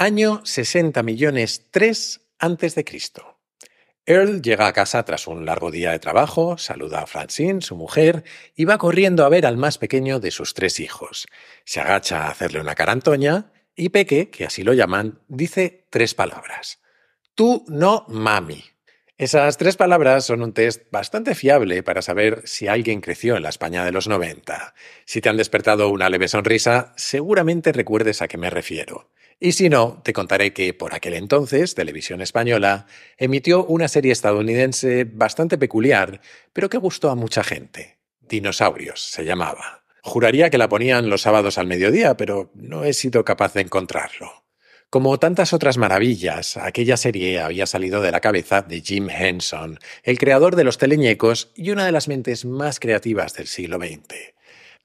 Año 60 millones 3 antes de Cristo. Earl llega a casa tras un largo día de trabajo, saluda a Francine, su mujer, y va corriendo a ver al más pequeño de sus tres hijos. Se agacha a hacerle una carantoña y Peque, que así lo llaman, dice tres palabras. Tú no mami. Esas tres palabras son un test bastante fiable para saber si alguien creció en la España de los 90. Si te han despertado una leve sonrisa, seguramente recuerdes a qué me refiero. Y si no, te contaré que por aquel entonces Televisión Española emitió una serie estadounidense bastante peculiar, pero que gustó a mucha gente. Dinosaurios se llamaba. Juraría que la ponían los sábados al mediodía, pero no he sido capaz de encontrarlo. Como tantas otras maravillas, aquella serie había salido de la cabeza de Jim Henson, el creador de los teleñecos y una de las mentes más creativas del siglo XX.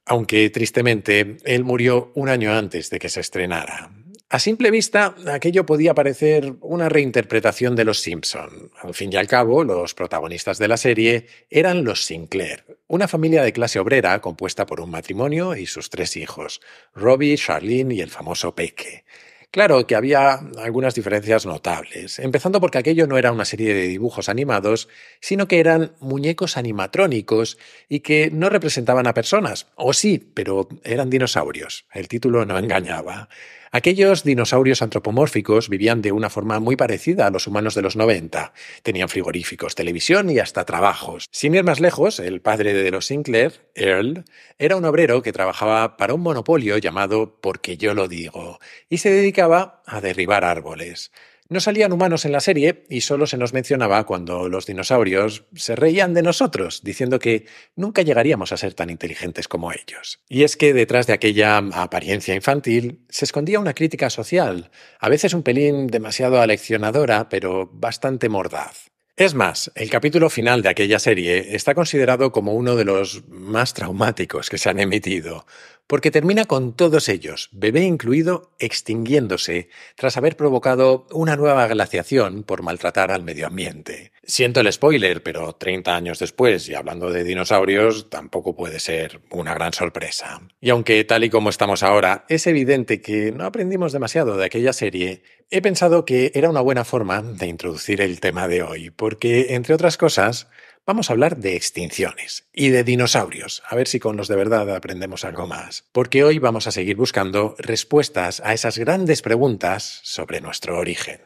Aunque tristemente, él murió un año antes de que se estrenara. A simple vista, aquello podía parecer una reinterpretación de Los Simpson. Al fin y al cabo, los protagonistas de la serie eran los Sinclair, una familia de clase obrera compuesta por un matrimonio y sus tres hijos, Robbie, Charlene y el famoso Peque. Claro que había algunas diferencias notables, empezando porque aquello no era una serie de dibujos animados, sino que eran muñecos animatrónicos y que no representaban a personas, o sí, pero eran dinosaurios. El título no engañaba. Aquellos dinosaurios antropomórficos vivían de una forma muy parecida a los humanos de los 90. Tenían frigoríficos, televisión y hasta trabajos. Sin ir más lejos, el padre de los Sinclair, Earl, era un obrero que trabajaba para un monopolio llamado Porque yo lo digo, y se dedicaba a derribar árboles. No salían humanos en la serie y solo se nos mencionaba cuando los dinosaurios se reían de nosotros, diciendo que nunca llegaríamos a ser tan inteligentes como ellos. Y es que detrás de aquella apariencia infantil se escondía una crítica social, a veces un pelín demasiado aleccionadora, pero bastante mordaz. Es más, el capítulo final de aquella serie está considerado como uno de los más traumáticos que se han emitido, porque termina con todos ellos, bebé incluido, extinguiéndose tras haber provocado una nueva glaciación por maltratar al medio ambiente. Siento el spoiler, pero 30 años después, y hablando de dinosaurios, tampoco puede ser una gran sorpresa. Y aunque tal y como estamos ahora, es evidente que no aprendimos demasiado de aquella serie, he pensado que era una buena forma de introducir el tema de hoy, porque, entre otras cosas, vamos a hablar de extinciones y de dinosaurios, a ver si con los de verdad aprendemos algo más, porque hoy vamos a seguir buscando respuestas a esas grandes preguntas sobre nuestro origen.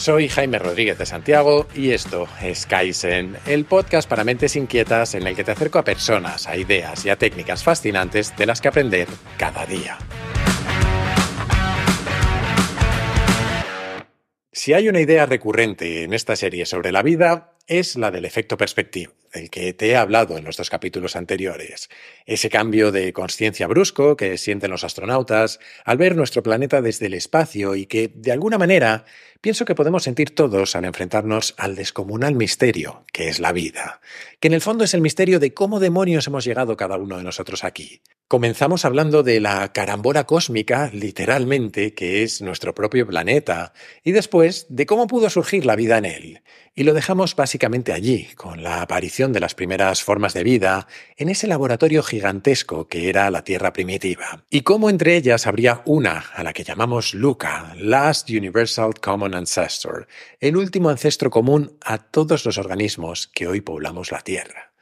Soy Jaime Rodríguez de Santiago y esto es Kaizen, el podcast para mentes inquietas en el que te acerco a personas, a ideas y a técnicas fascinantes de las que aprender cada día. Si hay una idea recurrente en esta serie sobre la vida, es la del efecto perspectiva del que te he hablado en los dos capítulos anteriores, ese cambio de conciencia brusco que sienten los astronautas al ver nuestro planeta desde el espacio y que, de alguna manera, pienso que podemos sentir todos al enfrentarnos al descomunal misterio que es la vida, que en el fondo es el misterio de cómo demonios hemos llegado cada uno de nosotros aquí. Comenzamos hablando de la carambola cósmica, literalmente, que es nuestro propio planeta, y después de cómo pudo surgir la vida en él. Y lo dejamos básicamente allí, con la aparición de las primeras formas de vida en ese laboratorio gigantesco que era la Tierra primitiva, y cómo entre ellas habría una a la que llamamos Luca, Last Universal Common Ancestor, el último ancestro común a todos los organismos que hoy poblamos la Tierra.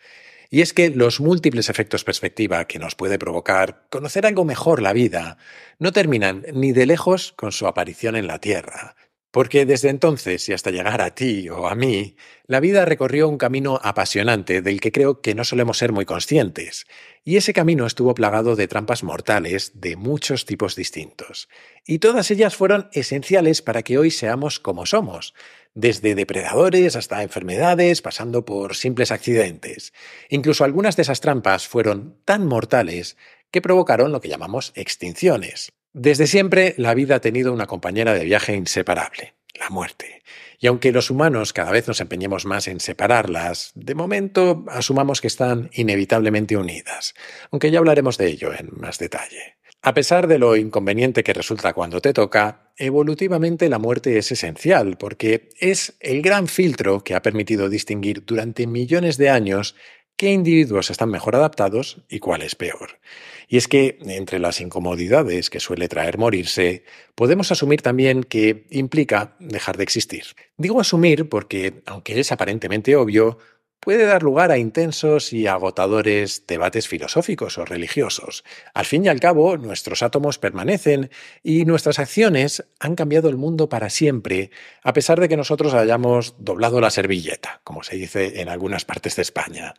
Y es que los múltiples efectos perspectiva que nos puede provocar conocer algo mejor la vida no terminan ni de lejos con su aparición en la Tierra, porque desde entonces y hasta llegar a ti o a mí, la vida recorrió un camino apasionante del que creo que no solemos ser muy conscientes, y ese camino estuvo plagado de trampas mortales de muchos tipos distintos, y todas ellas fueron esenciales para que hoy seamos como somos, desde depredadores hasta enfermedades, pasando por simples accidentes. Incluso algunas de esas trampas fueron tan mortales que provocaron lo que llamamos extinciones. Desde siempre la vida ha tenido una compañera de viaje inseparable, la muerte. Y aunque los humanos cada vez nos empeñemos más en separarlas, de momento asumamos que están inevitablemente unidas, aunque ya hablaremos de ello en más detalle. A pesar de lo inconveniente que resulta cuando te toca, evolutivamente la muerte es esencial porque es el gran filtro que ha permitido distinguir durante millones de años qué individuos están mejor adaptados y cuál es peor. Y es que, entre las incomodidades que suele traer morirse, podemos asumir también que implica dejar de existir. Digo asumir porque, aunque es aparentemente obvio, puede dar lugar a intensos y agotadores debates filosóficos o religiosos. Al fin y al cabo, nuestros átomos permanecen y nuestras acciones han cambiado el mundo para siempre, a pesar de que nosotros hayamos doblado la servilleta, como se dice en algunas partes de España.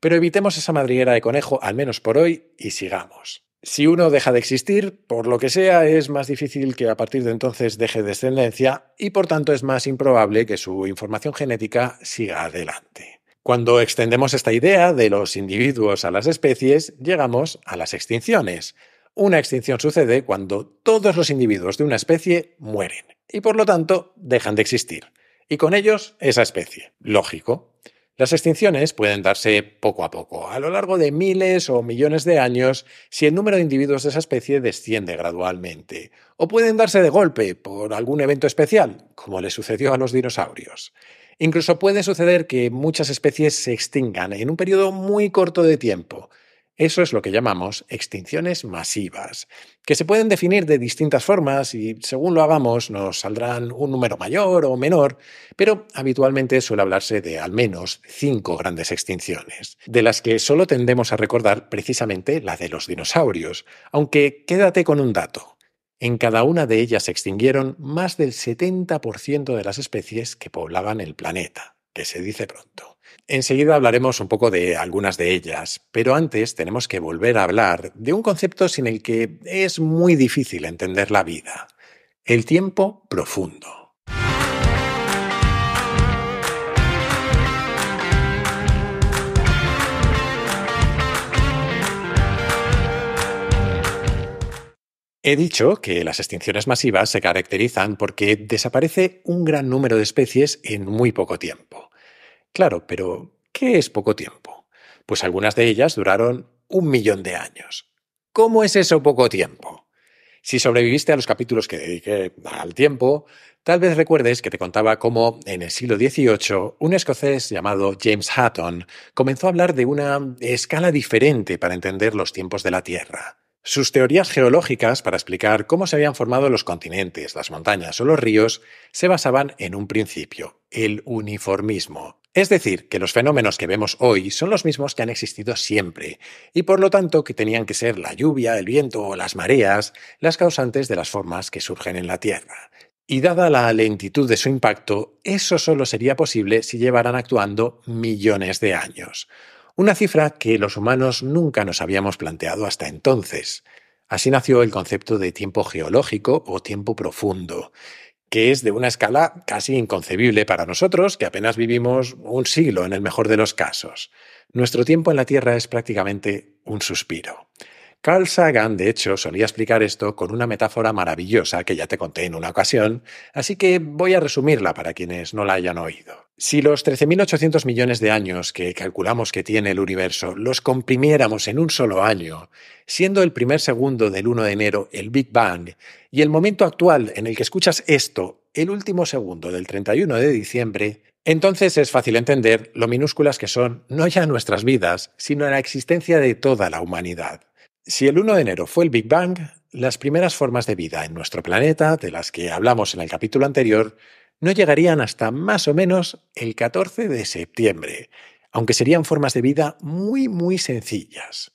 Pero evitemos esa madriguera de conejo, al menos por hoy, y sigamos. Si uno deja de existir, por lo que sea, es más difícil que a partir de entonces deje descendencia y por tanto es más improbable que su información genética siga adelante. Cuando extendemos esta idea de los individuos a las especies, llegamos a las extinciones. Una extinción sucede cuando todos los individuos de una especie mueren y por lo tanto dejan de existir, y con ellos esa especie. Lógico. Las extinciones pueden darse poco a poco, a lo largo de miles o millones de años, si el número de individuos de esa especie desciende gradualmente, o pueden darse de golpe por algún evento especial, como le sucedió a los dinosaurios. Incluso puede suceder que muchas especies se extingan en un periodo muy corto de tiempo. Eso es lo que llamamos extinciones masivas, que se pueden definir de distintas formas y según lo hagamos nos saldrán un número mayor o menor, pero habitualmente suele hablarse de al menos cinco grandes extinciones, de las que solo tendemos a recordar precisamente la de los dinosaurios, aunque quédate con un dato. En cada una de ellas se extinguieron más del 70% de las especies que poblaban el planeta, que se dice pronto. Enseguida hablaremos un poco de algunas de ellas, pero antes tenemos que volver a hablar de un concepto sin el que es muy difícil entender la vida, el tiempo profundo. He dicho que las extinciones masivas se caracterizan porque desaparece un gran número de especies en muy poco tiempo. Claro, pero ¿qué es poco tiempo? Pues algunas de ellas duraron un millón de años. ¿Cómo es eso poco tiempo? Si sobreviviste a los capítulos que dediqué al tiempo, tal vez recuerdes que te contaba cómo en el siglo XVIII un escocés llamado James Hutton comenzó a hablar de una escala diferente para entender los tiempos de la Tierra. Sus teorías geológicas para explicar cómo se habían formado los continentes, las montañas o los ríos se basaban en un principio, el uniformismo. Es decir, que los fenómenos que vemos hoy son los mismos que han existido siempre, y por lo tanto que tenían que ser la lluvia, el viento o las mareas las causantes de las formas que surgen en la Tierra. Y dada la lentitud de su impacto, eso solo sería posible si llevaran actuando millones de años una cifra que los humanos nunca nos habíamos planteado hasta entonces. Así nació el concepto de tiempo geológico o tiempo profundo, que es de una escala casi inconcebible para nosotros, que apenas vivimos un siglo en el mejor de los casos. Nuestro tiempo en la Tierra es prácticamente un suspiro. Carl Sagan, de hecho, solía explicar esto con una metáfora maravillosa que ya te conté en una ocasión, así que voy a resumirla para quienes no la hayan oído. Si los 13.800 millones de años que calculamos que tiene el universo los comprimiéramos en un solo año, siendo el primer segundo del 1 de enero el Big Bang y el momento actual en el que escuchas esto el último segundo del 31 de diciembre, entonces es fácil entender lo minúsculas que son no ya nuestras vidas, sino la existencia de toda la humanidad. Si el 1 de enero fue el Big Bang, las primeras formas de vida en nuestro planeta, de las que hablamos en el capítulo anterior, no llegarían hasta más o menos el 14 de septiembre, aunque serían formas de vida muy, muy sencillas.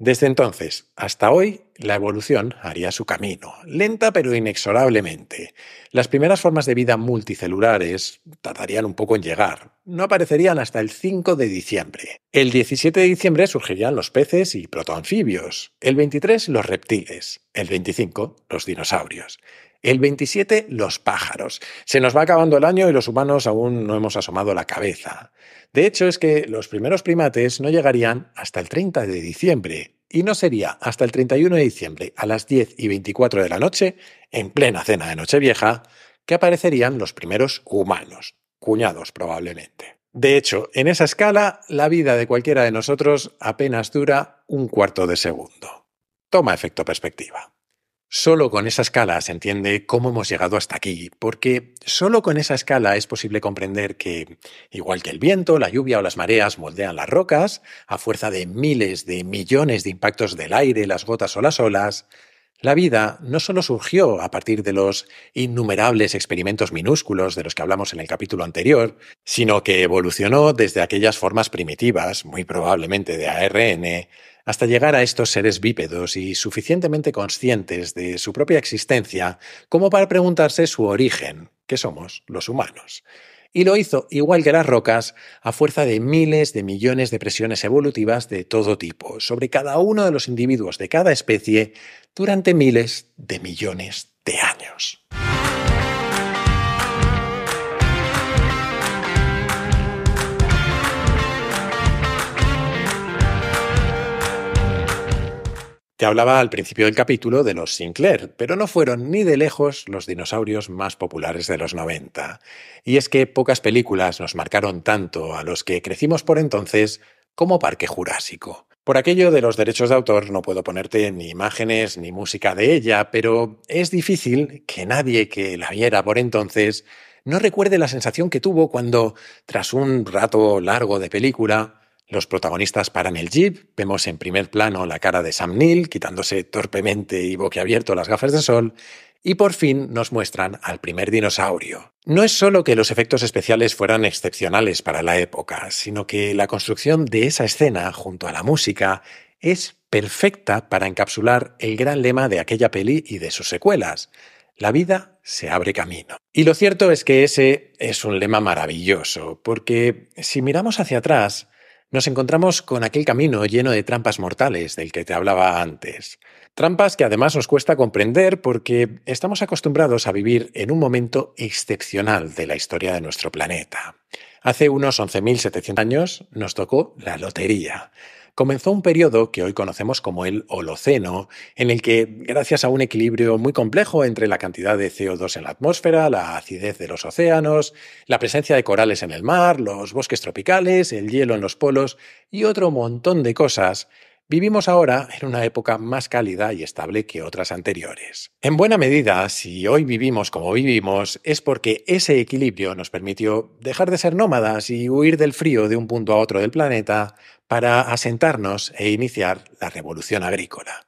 Desde entonces hasta hoy, la evolución haría su camino, lenta pero inexorablemente. Las primeras formas de vida multicelulares tardarían un poco en llegar. No aparecerían hasta el 5 de diciembre. El 17 de diciembre surgirían los peces y protoanfibios. El 23 los reptiles. El 25 los dinosaurios. El 27, los pájaros. Se nos va acabando el año y los humanos aún no hemos asomado la cabeza. De hecho, es que los primeros primates no llegarían hasta el 30 de diciembre, y no sería hasta el 31 de diciembre a las 10 y 24 de la noche, en plena cena de Nochevieja, que aparecerían los primeros humanos, cuñados probablemente. De hecho, en esa escala, la vida de cualquiera de nosotros apenas dura un cuarto de segundo. Toma efecto perspectiva. Solo con esa escala se entiende cómo hemos llegado hasta aquí, porque solo con esa escala es posible comprender que, igual que el viento, la lluvia o las mareas moldean las rocas, a fuerza de miles de millones de impactos del aire, las gotas o las olas, la vida no solo surgió a partir de los innumerables experimentos minúsculos de los que hablamos en el capítulo anterior, sino que evolucionó desde aquellas formas primitivas, muy probablemente de ARN, hasta llegar a estos seres bípedos y suficientemente conscientes de su propia existencia como para preguntarse su origen, que somos los humanos. Y lo hizo, igual que las rocas, a fuerza de miles de millones de presiones evolutivas de todo tipo sobre cada uno de los individuos de cada especie durante miles de millones de años. Te hablaba al principio del capítulo de los Sinclair, pero no fueron ni de lejos los dinosaurios más populares de los 90. Y es que pocas películas nos marcaron tanto a los que crecimos por entonces como Parque Jurásico. Por aquello de los derechos de autor no puedo ponerte ni imágenes ni música de ella, pero es difícil que nadie que la viera por entonces no recuerde la sensación que tuvo cuando, tras un rato largo de película, los protagonistas paran el jeep, vemos en primer plano la cara de Sam Neill quitándose torpemente y boquiabierto las gafas de sol, y por fin nos muestran al primer dinosaurio. No es solo que los efectos especiales fueran excepcionales para la época, sino que la construcción de esa escena junto a la música es perfecta para encapsular el gran lema de aquella peli y de sus secuelas. La vida se abre camino. Y lo cierto es que ese es un lema maravilloso, porque si miramos hacia atrás, nos encontramos con aquel camino lleno de trampas mortales del que te hablaba antes. Trampas que además nos cuesta comprender porque estamos acostumbrados a vivir en un momento excepcional de la historia de nuestro planeta. Hace unos 11.700 años nos tocó la lotería comenzó un periodo que hoy conocemos como el Holoceno, en el que, gracias a un equilibrio muy complejo entre la cantidad de CO2 en la atmósfera, la acidez de los océanos, la presencia de corales en el mar, los bosques tropicales, el hielo en los polos y otro montón de cosas, Vivimos ahora en una época más cálida y estable que otras anteriores. En buena medida, si hoy vivimos como vivimos, es porque ese equilibrio nos permitió dejar de ser nómadas y huir del frío de un punto a otro del planeta para asentarnos e iniciar la revolución agrícola.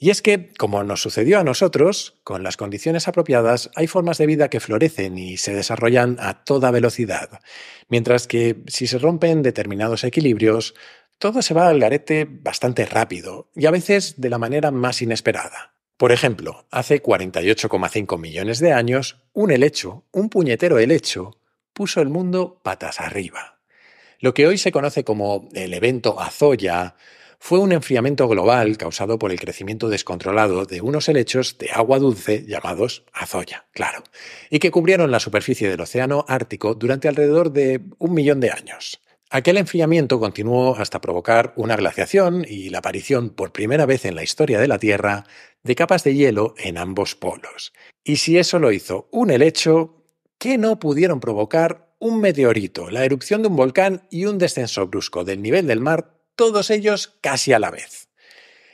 Y es que, como nos sucedió a nosotros, con las condiciones apropiadas hay formas de vida que florecen y se desarrollan a toda velocidad, mientras que si se rompen determinados equilibrios, todo se va al garete bastante rápido y a veces de la manera más inesperada. Por ejemplo, hace 48,5 millones de años, un helecho, un puñetero helecho, puso el mundo patas arriba. Lo que hoy se conoce como el evento Azoya fue un enfriamiento global causado por el crecimiento descontrolado de unos helechos de agua dulce llamados Azoya, claro, y que cubrieron la superficie del océano Ártico durante alrededor de un millón de años. Aquel enfriamiento continuó hasta provocar una glaciación y la aparición por primera vez en la historia de la Tierra de capas de hielo en ambos polos. Y si eso lo hizo un helecho, ¿qué no pudieron provocar un meteorito, la erupción de un volcán y un descenso brusco del nivel del mar, todos ellos casi a la vez?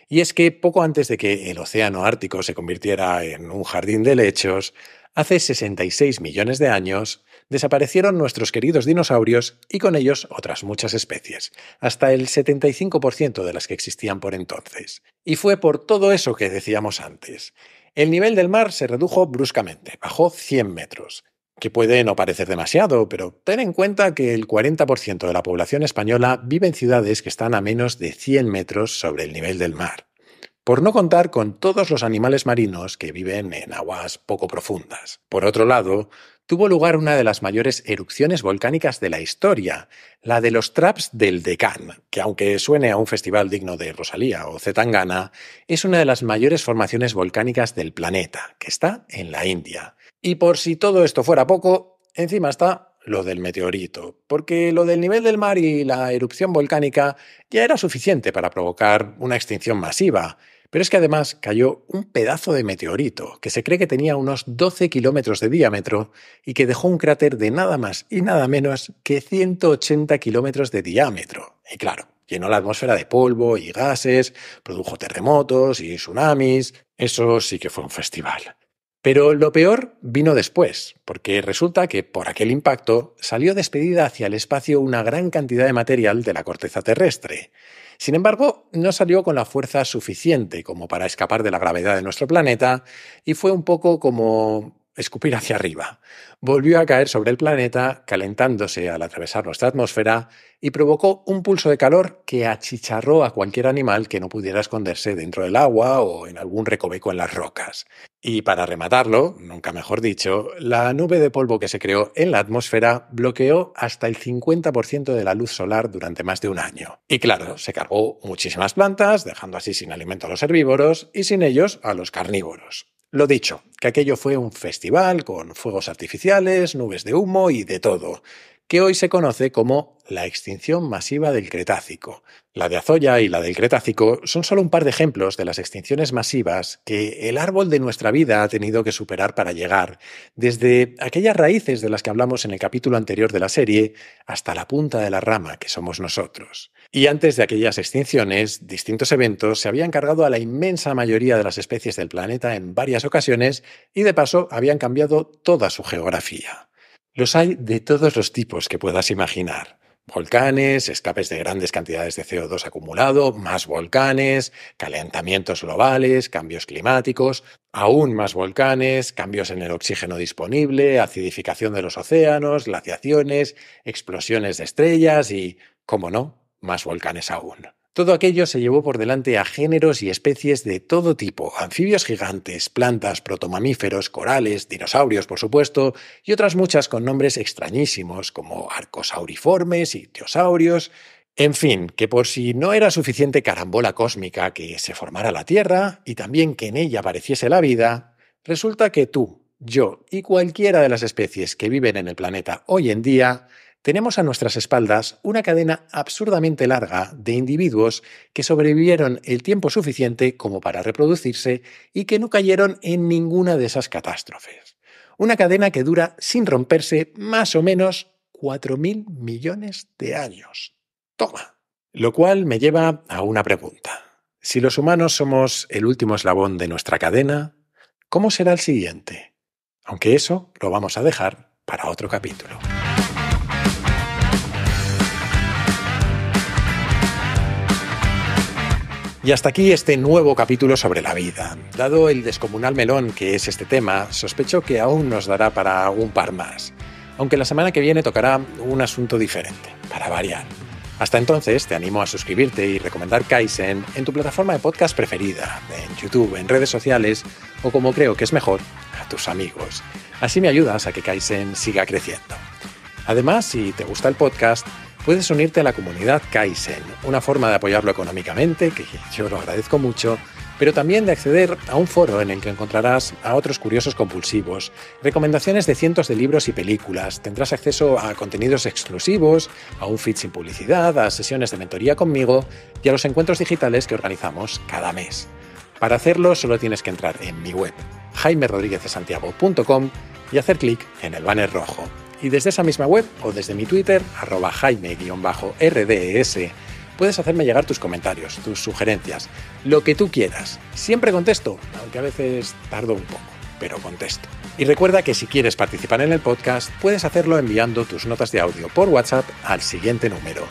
Y es que poco antes de que el Océano Ártico se convirtiera en un jardín de helechos, hace 66 millones de años, desaparecieron nuestros queridos dinosaurios y con ellos otras muchas especies, hasta el 75% de las que existían por entonces. Y fue por todo eso que decíamos antes. El nivel del mar se redujo bruscamente, bajó 100 metros, que puede no parecer demasiado, pero ten en cuenta que el 40% de la población española vive en ciudades que están a menos de 100 metros sobre el nivel del mar, por no contar con todos los animales marinos que viven en aguas poco profundas. Por otro lado, tuvo lugar una de las mayores erupciones volcánicas de la historia, la de los Traps del Deccan, que aunque suene a un festival digno de Rosalía o Zetangana, es una de las mayores formaciones volcánicas del planeta, que está en la India. Y por si todo esto fuera poco, encima está lo del meteorito, porque lo del nivel del mar y la erupción volcánica ya era suficiente para provocar una extinción masiva, pero es que además cayó un pedazo de meteorito que se cree que tenía unos 12 kilómetros de diámetro y que dejó un cráter de nada más y nada menos que 180 kilómetros de diámetro. Y claro, llenó la atmósfera de polvo y gases, produjo terremotos y tsunamis. Eso sí que fue un festival. Pero lo peor vino después, porque resulta que por aquel impacto salió despedida hacia el espacio una gran cantidad de material de la corteza terrestre. Sin embargo, no salió con la fuerza suficiente como para escapar de la gravedad de nuestro planeta y fue un poco como escupir hacia arriba. Volvió a caer sobre el planeta, calentándose al atravesar nuestra atmósfera y provocó un pulso de calor que achicharró a cualquier animal que no pudiera esconderse dentro del agua o en algún recoveco en las rocas. Y para rematarlo, nunca mejor dicho, la nube de polvo que se creó en la atmósfera bloqueó hasta el 50% de la luz solar durante más de un año. Y claro, se cargó muchísimas plantas, dejando así sin alimento a los herbívoros y sin ellos a los carnívoros. Lo dicho, que aquello fue un festival con fuegos artificiales, nubes de humo y de todo que hoy se conoce como la extinción masiva del Cretácico. La de Azoya y la del Cretácico son solo un par de ejemplos de las extinciones masivas que el árbol de nuestra vida ha tenido que superar para llegar, desde aquellas raíces de las que hablamos en el capítulo anterior de la serie hasta la punta de la rama que somos nosotros. Y antes de aquellas extinciones, distintos eventos se habían cargado a la inmensa mayoría de las especies del planeta en varias ocasiones y de paso habían cambiado toda su geografía. Los hay de todos los tipos que puedas imaginar. Volcanes, escapes de grandes cantidades de CO2 acumulado, más volcanes, calentamientos globales, cambios climáticos, aún más volcanes, cambios en el oxígeno disponible, acidificación de los océanos, glaciaciones, explosiones de estrellas y, como no, más volcanes aún. Todo aquello se llevó por delante a géneros y especies de todo tipo, anfibios gigantes, plantas, protomamíferos, corales, dinosaurios, por supuesto, y otras muchas con nombres extrañísimos como arcosauriformes, y teosaurios… en fin, que por si no era suficiente carambola cósmica que se formara la Tierra y también que en ella apareciese la vida, resulta que tú, yo y cualquiera de las especies que viven en el planeta hoy en día tenemos a nuestras espaldas una cadena absurdamente larga de individuos que sobrevivieron el tiempo suficiente como para reproducirse y que no cayeron en ninguna de esas catástrofes. Una cadena que dura sin romperse más o menos 4.000 millones de años. Toma. Lo cual me lleva a una pregunta. Si los humanos somos el último eslabón de nuestra cadena, ¿cómo será el siguiente? Aunque eso lo vamos a dejar para otro capítulo. Y hasta aquí este nuevo capítulo sobre la vida. Dado el descomunal melón que es este tema, sospecho que aún nos dará para un par más. Aunque la semana que viene tocará un asunto diferente, para variar. Hasta entonces, te animo a suscribirte y recomendar Kaizen en tu plataforma de podcast preferida, en YouTube, en redes sociales o como creo que es mejor, a tus amigos. Así me ayudas a que Kaizen siga creciendo. Además, si te gusta el podcast, puedes unirte a la comunidad Kaizen, una forma de apoyarlo económicamente, que yo lo agradezco mucho, pero también de acceder a un foro en el que encontrarás a otros curiosos compulsivos, recomendaciones de cientos de libros y películas, tendrás acceso a contenidos exclusivos, a un feed sin publicidad, a sesiones de mentoría conmigo y a los encuentros digitales que organizamos cada mes. Para hacerlo solo tienes que entrar en mi web, Santiago.com, y hacer clic en el banner rojo. Y desde esa misma web o desde mi Twitter, arroba jaime-rds, puedes hacerme llegar tus comentarios, tus sugerencias, lo que tú quieras. Siempre contesto, aunque a veces tardo un poco, pero contesto. Y recuerda que si quieres participar en el podcast, puedes hacerlo enviando tus notas de audio por WhatsApp al siguiente número.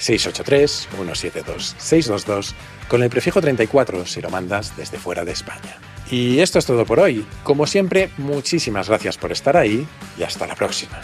683-172-622 con el prefijo 34 si lo mandas desde fuera de España. Y esto es todo por hoy. Como siempre, muchísimas gracias por estar ahí y hasta la próxima.